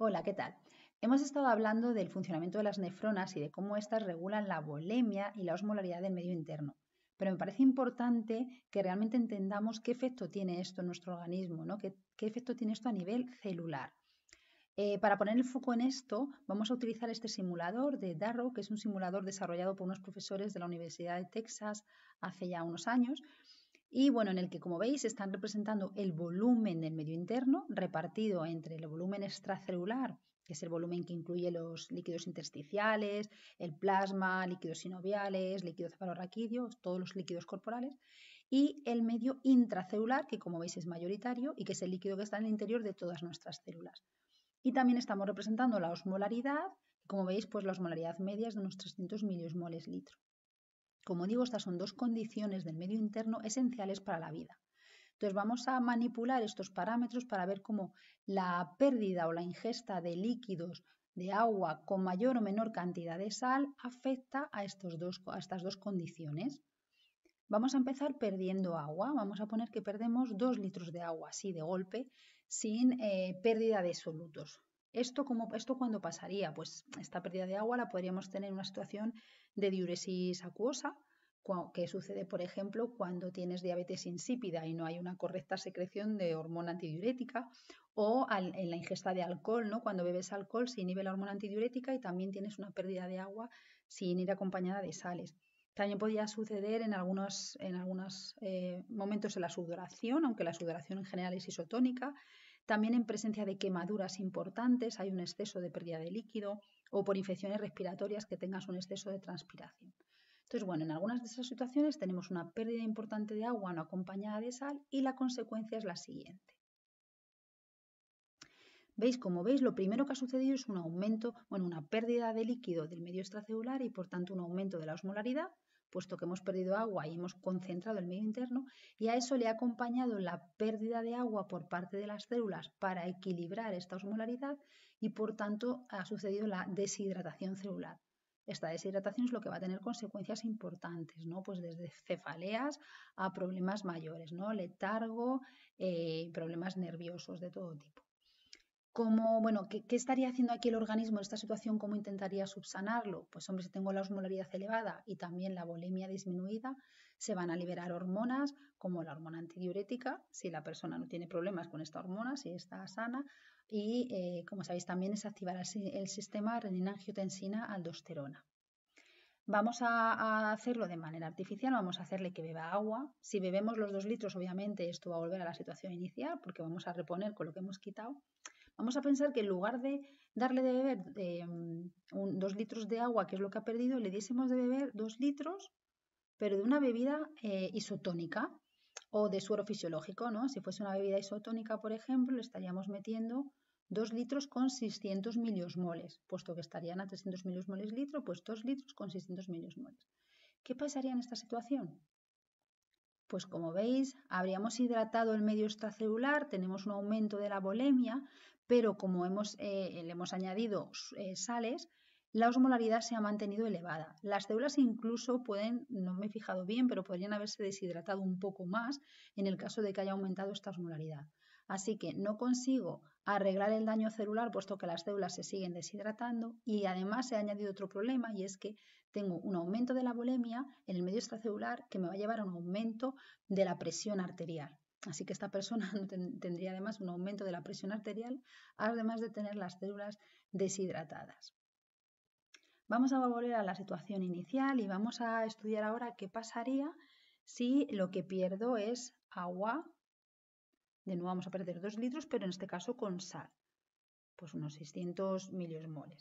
Hola, ¿qué tal? Hemos estado hablando del funcionamiento de las nefronas y de cómo éstas regulan la volemia y la osmolaridad del medio interno. Pero me parece importante que realmente entendamos qué efecto tiene esto en nuestro organismo, ¿no? ¿Qué, efecto tiene esto a nivel celular? Eh, para poner el foco en esto, vamos a utilizar este simulador de Darrow, que es un simulador desarrollado por unos profesores de la Universidad de Texas hace ya unos años, y bueno, en el que como veis están representando el volumen del medio interno repartido entre el volumen extracelular, que es el volumen que incluye los líquidos intersticiales, el plasma, líquidos sinoviales, líquidos cefalorraquídeo, todos los líquidos corporales, y el medio intracelular, que como veis es mayoritario y que es el líquido que está en el interior de todas nuestras células. Y también estamos representando la osmolaridad, como veis, pues la osmolaridad media es de unos 300 miliosmoles litro. Como digo, estas son dos condiciones del medio interno esenciales para la vida. Entonces vamos a manipular estos parámetros para ver cómo la pérdida o la ingesta de líquidos de agua con mayor o menor cantidad de sal afecta a, estos dos, estas dos condiciones. Vamos a empezar perdiendo agua, vamos a poner que perdemos dos litros de agua así de golpe sin eh, pérdida de solutos. ¿Esto, cuándo pasaría? Pues esta pérdida de agua la podríamos tener en una situación de diuresis acuosa, que sucede, por ejemplo, cuando tienes diabetes insípida y no hay una correcta secreción de hormona antidiurética, o en la ingesta de alcohol, ¿no? cuando bebes alcohol se inhibe la hormona antidiurética y también tienes una pérdida de agua sin ir acompañada de sales. También podría suceder en algunos, en algunos eh, momentos en la sudoración, aunque la sudoración en general es isotónica, también en presencia de quemaduras importantes hay un exceso de pérdida de líquido o por infecciones respiratorias que tengas un exceso de transpiración. Entonces, bueno, en algunas de esas situaciones tenemos una pérdida importante de agua no acompañada de sal y la consecuencia es la siguiente. ¿Veis? Como veis, lo primero que ha sucedido es un aumento, bueno, una pérdida de líquido del medio extracelular y por tanto un aumento de la osmolaridad puesto que hemos perdido agua y hemos concentrado el medio interno, y a eso le ha acompañado la pérdida de agua por parte de las células para equilibrar esta osmolaridad y por tanto ha sucedido la deshidratación celular. Esta deshidratación es lo que va a tener consecuencias importantes, ¿no? Pues desde cefaleas a problemas mayores, ¿no? Letargo, eh, problemas nerviosos de todo tipo bueno, ¿qué, estaría haciendo aquí el organismo en esta situación? ¿Cómo intentaría subsanarlo? Pues hombre, si tengo la osmolaridad elevada y también la bulimia disminuida, se van a liberar hormonas como la hormona antidiurética, si la persona no tiene problemas con esta hormona, si está sana, y eh, como sabéis también es activar el, sistema reninangiotensina aldosterona Vamos a, a hacerlo de manera artificial, vamos a hacerle que beba agua. Si bebemos los dos litros, obviamente esto va a volver a la situación inicial porque vamos a reponer con lo que hemos quitado Vamos a pensar que en lugar de darle de beber em, dos litros de agua, que es lo que ha perdido, le diésemos de beber dos litros, pero de una bebida eh, isotónica o de suero fisiológico, ¿no? Si fuese una bebida isotónica, por ejemplo, le estaríamos metiendo dos litros con 600 moles, puesto que estarían a 300 moles litro, pues dos litros con 600 moles. ¿Qué pasaría en esta situación? Pues como veis, habríamos hidratado el medio extracelular, tenemos un aumento de la volemia, pero como eh, le hemos añadido eh, sales, la osmolaridad se ha mantenido elevada. Las células incluso pueden, no me he fijado bien, pero podrían haberse deshidratado un poco más en el caso de que haya aumentado esta osmolaridad. Así que no consigo arreglar el daño celular puesto que las células se siguen deshidratando y además se ha añadido otro problema y es que tengo un aumento de la bulimia en el medio extracelular que me va a llevar a un aumento de la presión arterial. Así que esta persona tendría además un aumento de la presión arterial, además de tener las células deshidratadas. Vamos a volver a la situación inicial y vamos a estudiar ahora qué pasaría si lo que pierdo es agua. De nuevo vamos a perder 2 litros, pero en este caso con sal, pues unos 600 miliosmoles.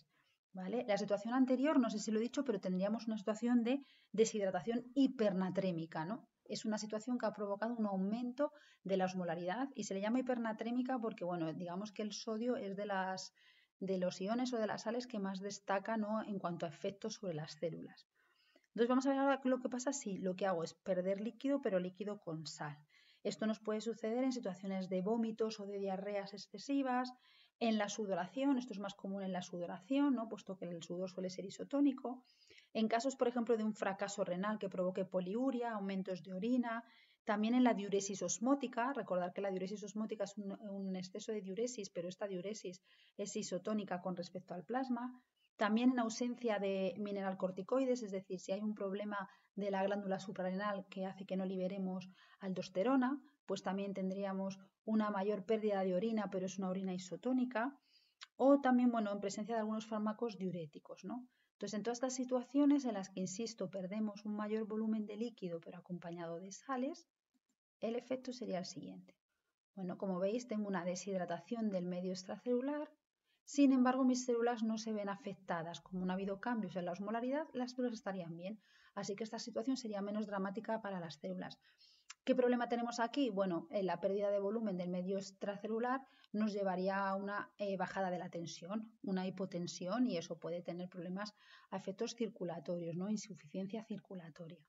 ¿Vale? La situación anterior, no sé si lo he dicho, pero tendríamos una situación de deshidratación hipernatrémica, ¿no? es una situación que ha provocado un aumento de la osmolaridad y se le llama hipernatrémica porque, bueno, digamos que el sodio es de las de los iones o de las sales que más destaca en cuanto a efectos sobre las células. Entonces vamos a ver ahora lo que pasa si lo que hago es perder líquido, pero líquido con sal. Esto nos puede suceder en situaciones de vómitos o de diarreas excesivas, en la sudoración, esto es más común en la sudoración, ¿no? puesto que el sudor suele ser isotónico, en casos, por ejemplo, de un fracaso renal que provoque poliuria, aumentos de orina, también en la diuresis osmótica, recordar que la diuresis osmótica es un, exceso de diuresis, pero esta diuresis es isotónica con respecto al plasma. También en ausencia de mineral corticoides, es decir, si hay un problema de la glándula suprarrenal que hace que no liberemos aldosterona, pues también tendríamos una mayor pérdida de orina, pero es una orina isotónica. O también, bueno, en presencia de algunos fármacos diuréticos, ¿no? Entonces, en todas estas situaciones en las que, insisto, perdemos un mayor volumen de líquido pero acompañado de sales, el efecto sería el siguiente. Bueno, como veis, tengo una deshidratación del medio extracelular, sin embargo, mis células no se ven afectadas. Como no ha habido cambios en la osmolaridad, las células estarían bien. Así que esta situación sería menos dramática para las células. ¿Qué problema tenemos aquí? Bueno, eh, la pérdida de volumen del medio extracelular nos llevaría a una eh, bajada de la tensión, una hipotensión, y eso puede tener problemas a efectos circulatorios, ¿no? insuficiencia circulatoria.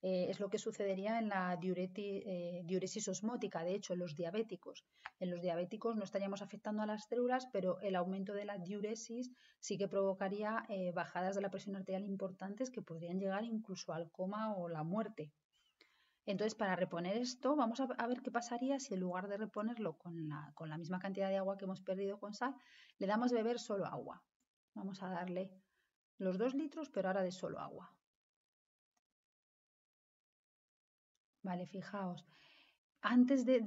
Eh, es lo que sucedería en la diuresis osmótica, de hecho, en los diabéticos. En los diabéticos no estaríamos afectando a las células, pero el aumento de la diuresis sí que provocaría bajadas de la presión arterial importantes que podrían llegar incluso al coma o la muerte. Entonces, para reponer esto, vamos a, ver qué pasaría si en lugar de reponerlo con la, misma cantidad de agua que hemos perdido con sal, le damos beber solo agua. Vamos a darle los dos litros, pero ahora de solo agua. Vale, fijaos. Antes de,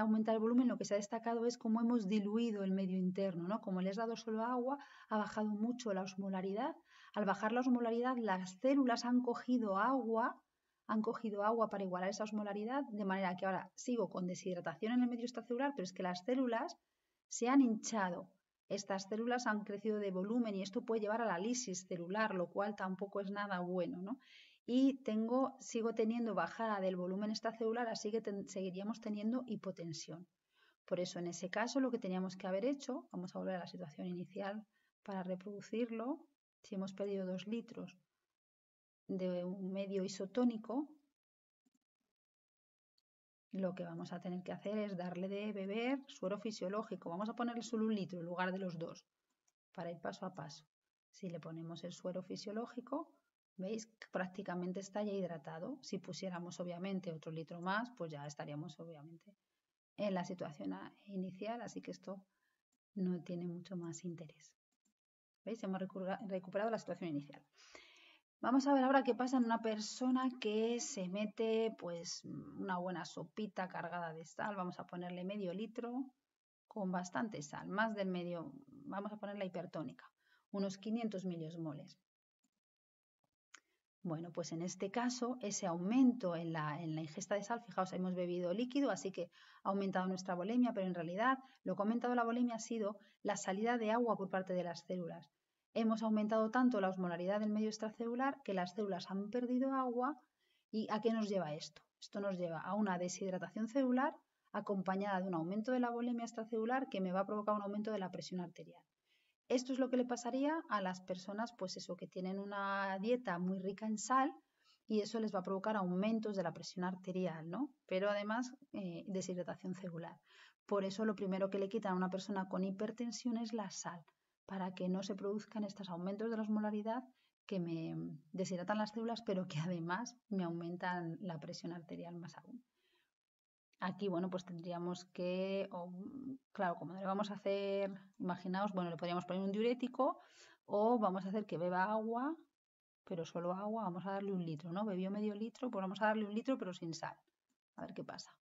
aumentar el volumen, lo que se ha destacado es cómo hemos diluido el medio interno, ¿no? Como le has dado solo agua, ha bajado mucho la osmolaridad. Al bajar la osmolaridad, las células han cogido agua han cogido agua para igualar esa osmolaridad, de manera que ahora sigo con deshidratación en el medio extracelular, pero es que las células se han hinchado. Estas células han crecido de volumen y esto puede llevar a la lisis celular, lo cual tampoco es nada bueno, Y tengo, sigo teniendo bajada del volumen extracelular, así que seguiríamos teniendo hipotensión. Por eso, en ese caso, lo que teníamos que haber hecho, vamos a volver a la situación inicial para reproducirlo, si hemos perdido 2 litros de un medio isotónico, lo que vamos a tener que hacer es darle de beber suero fisiológico. Vamos a ponerle solo un litro en lugar de los dos, para ir paso a paso. Si le ponemos el suero fisiológico, veis, que prácticamente está ya hidratado. Si pusiéramos obviamente otro litro más, pues ya estaríamos obviamente en la situación inicial, así que esto no tiene mucho más interés. ¿Veis? Hemos recuperado la situación inicial. Vamos a ver ahora qué pasa en una persona que se mete pues una buena sopita cargada de sal. Vamos a ponerle medio litro con bastante sal, más del medio, vamos a ponerla hipertónica, unos 500 moles. Bueno, pues en este caso, ese aumento en la, en la, ingesta de sal, fijaos, hemos bebido líquido, así que ha aumentado nuestra volemia, pero en realidad lo que ha aumentado la volemia ha sido la salida de agua por parte de las células hemos aumentado tanto la osmolaridad del medio extracelular que las células han perdido agua. ¿Y a qué nos lleva esto? Esto nos lleva a una deshidratación celular acompañada de un aumento de la bulimia extracelular que me va a provocar un aumento de la presión arterial. Esto es lo que le pasaría a las personas, pues eso, que tienen una dieta muy rica en sal y eso les va a provocar aumentos de la presión arterial, ¿no? Pero además eh, deshidratación celular. Por eso lo primero que le quitan a una persona con hipertensión es la sal para que no se produzcan estos aumentos de la osmolaridad que me deshidratan las células, pero que además me aumentan la presión arterial más aún. Aquí, bueno, pues tendríamos que, claro, como le vamos a hacer, imaginaos, bueno, le podríamos poner un diurético o vamos a hacer que beba agua, pero solo agua, vamos a darle un litro, ¿no? Bebió medio litro, pues vamos a darle un litro, pero sin sal. A ver qué pasa.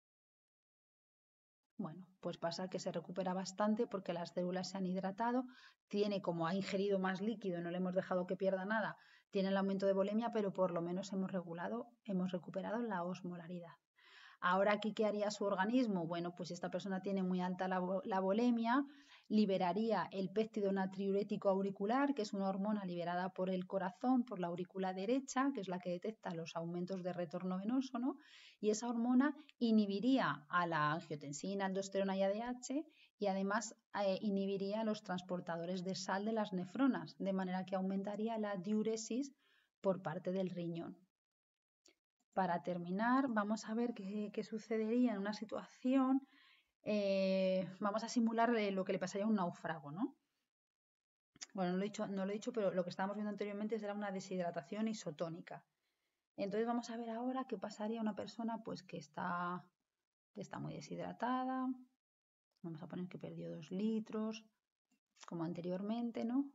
Bueno, pues pasa que se recupera bastante porque las células se han hidratado, tiene como ha ingerido más líquido, no le hemos dejado que pierda nada, tiene el aumento de volemia, pero por lo menos hemos regulado, hemos recuperado la osmolaridad. Ahora aquí, ¿qué haría su organismo? Bueno, pues si esta persona tiene muy alta la, la liberaría el péptido natriurético auricular, que es una hormona liberada por el corazón, por la aurícula derecha, que es la que detecta los aumentos de retorno venoso, Y esa hormona inhibiría a la angiotensina, aldosterona y ADH y además eh, inhibiría los transportadores de sal de las nefronas, de manera que aumentaría la diuresis por parte del riñón. Para terminar, vamos a ver qué sucedería en una situación eh, vamos a simular eh, lo que le pasaría a un náufrago, ¿no? Bueno, no lo, he dicho, pero lo que estábamos viendo anteriormente era una deshidratación isotónica. Entonces vamos a ver ahora qué pasaría a una persona pues, que está, está muy deshidratada. Vamos a poner que perdió dos litros, como anteriormente, ¿no?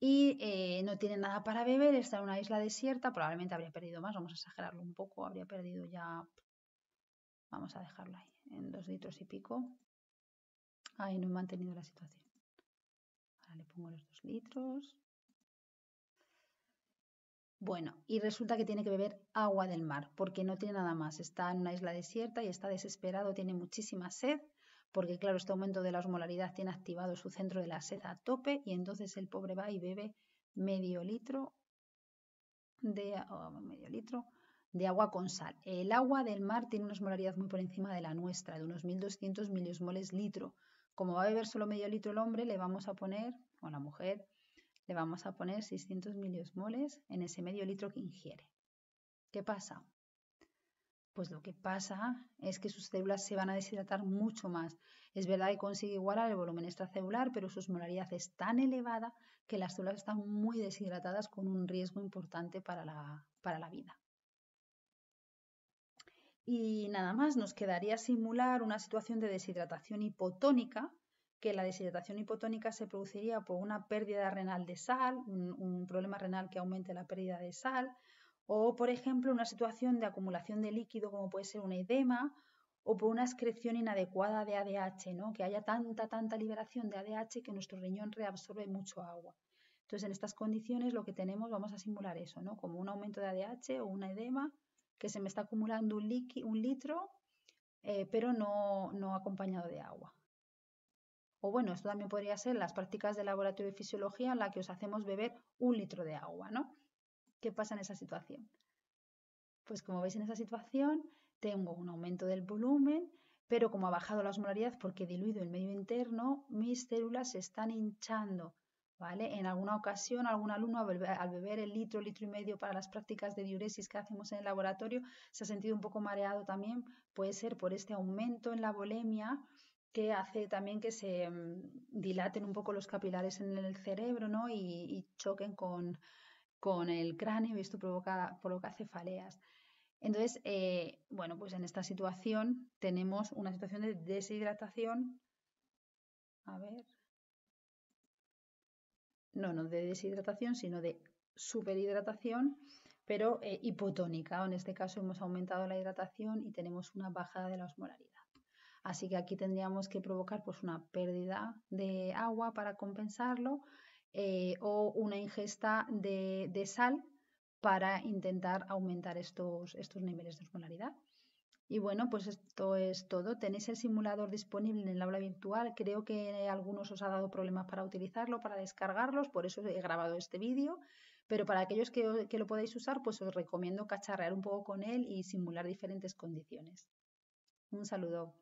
y eh, no tiene nada para beber, está en una isla desierta, probablemente habría perdido más, vamos a exagerarlo un poco, habría perdido ya Vamos a dejarlo ahí, en dos litros y pico. Ahí no he mantenido la situación. Ahora le pongo los dos litros. Bueno, y resulta que tiene que beber agua del mar, porque no tiene nada más. Está en una isla desierta y está desesperado, tiene muchísima sed, porque claro, este aumento de la osmolaridad tiene activado su centro de la sed a tope y entonces el pobre va y bebe medio litro de agua, medio litro de agua con sal. El agua del mar tiene una osmolaridad muy por encima de la nuestra, de unos 1.200 miliosmoles litro. Como va a beber solo medio litro el hombre, le vamos a poner, o la mujer, le vamos a poner 600 miliosmoles en ese medio litro que ingiere. ¿Qué pasa? Pues lo que pasa es que sus células se van a deshidratar mucho más. Es verdad que consigue igualar el volumen extracelular, pero su osmolaridad es tan elevada que las células están muy deshidratadas con un riesgo importante para para la vida. Y nada más, nos quedaría simular una situación de deshidratación hipotónica, que la deshidratación hipotónica se produciría por una pérdida renal de sal, un, problema renal que aumente la pérdida de sal, o por ejemplo una situación de acumulación de líquido como puede ser un edema o por una excreción inadecuada de ADH, ¿no? que haya tanta, tanta liberación de ADH que nuestro riñón reabsorbe mucho agua. Entonces, en estas condiciones lo que tenemos, vamos a simular eso, ¿no? como un aumento de ADH o un edema que se me está acumulando un, un litro, eh, pero no, no acompañado de agua. O bueno, esto también podría ser las prácticas de laboratorio de fisiología en la que os hacemos beber un litro de agua, ¿no? ¿Qué pasa en esa situación? Pues como veis en esa situación, tengo un aumento del volumen, pero como ha bajado la osmolaridad porque he diluido el medio interno, mis células se están hinchando ¿Vale? En alguna ocasión, algún alumno al beber, el litro, litro y medio para las prácticas de diuresis que hacemos en el laboratorio, se ha sentido un poco mareado también, puede ser por este aumento en la volemia que hace también que se mm, dilaten un poco los capilares en el cerebro ¿no? y, choquen con, el cráneo y esto provoca, provoca cefaleas. Entonces, eh, bueno, pues en esta situación tenemos una situación de deshidratación. A ver, no, no de deshidratación, sino de superhidratación, pero eh, hipotónica. En este caso hemos aumentado la hidratación y tenemos una bajada de la osmolaridad. Así que aquí tendríamos que provocar pues, una pérdida de agua para compensarlo eh, o una ingesta de, sal para intentar aumentar estos, estos niveles de osmolaridad. Y bueno, pues esto es todo. Tenéis el simulador disponible en el aula virtual. Creo que algunos os ha dado problemas para utilizarlo, para descargarlos, por eso he grabado este vídeo. Pero para aquellos que, lo podáis usar, pues os recomiendo cacharrear un poco con él y simular diferentes condiciones. Un saludo.